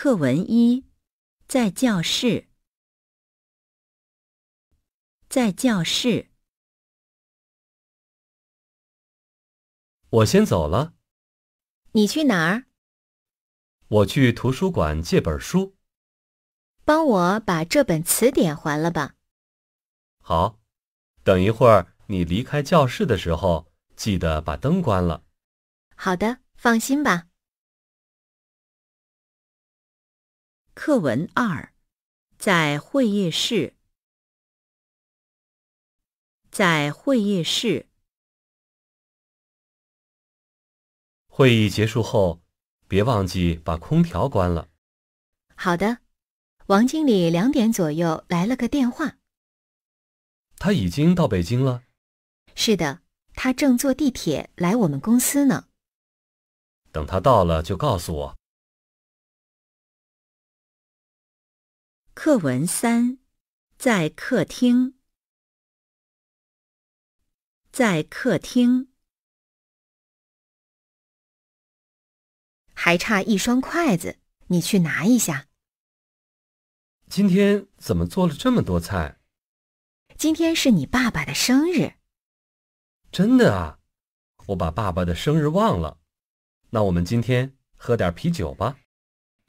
课文一，在教室。在教室，我先走了。你去哪儿？我去图书馆借本书。帮我把这本词典还了吧。好，等一会儿你离开教室的时候，记得把灯关了。好的，放心吧。课文二，在会议室。在会议室。会议结束后，别忘记把空调关了。好的，王经理，两点左右来了个电话。他已经到北京了。是的，他正坐地铁来我们公司呢。等他到了，就告诉我。课文三，在客厅。在客厅，还差一双筷子，你去拿一下。今天怎么做了这么多菜？今天是你爸爸的生日。真的啊，我把爸爸的生日忘了。那我们今天喝点啤酒吧。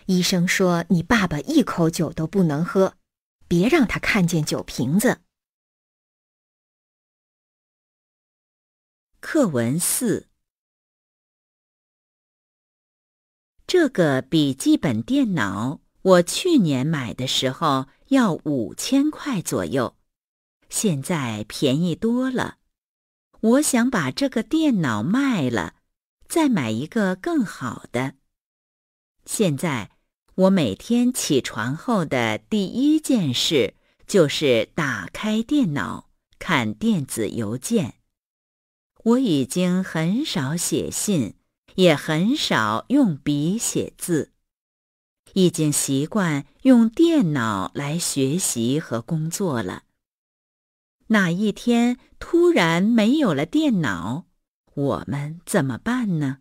医生说：“你爸爸一口酒都不能喝，别让他看见酒瓶子。”课文四。这个笔记本电脑我去年买的时候要五千块左右，现在便宜多了。我想把这个电脑卖了，再买一个更好的。现在，我每天起床后的第一件事就是打开电脑看电子邮件。我已经很少写信，也很少用笔写字，已经习惯用电脑来学习和工作了。哪一天突然没有了电脑，我们怎么办呢？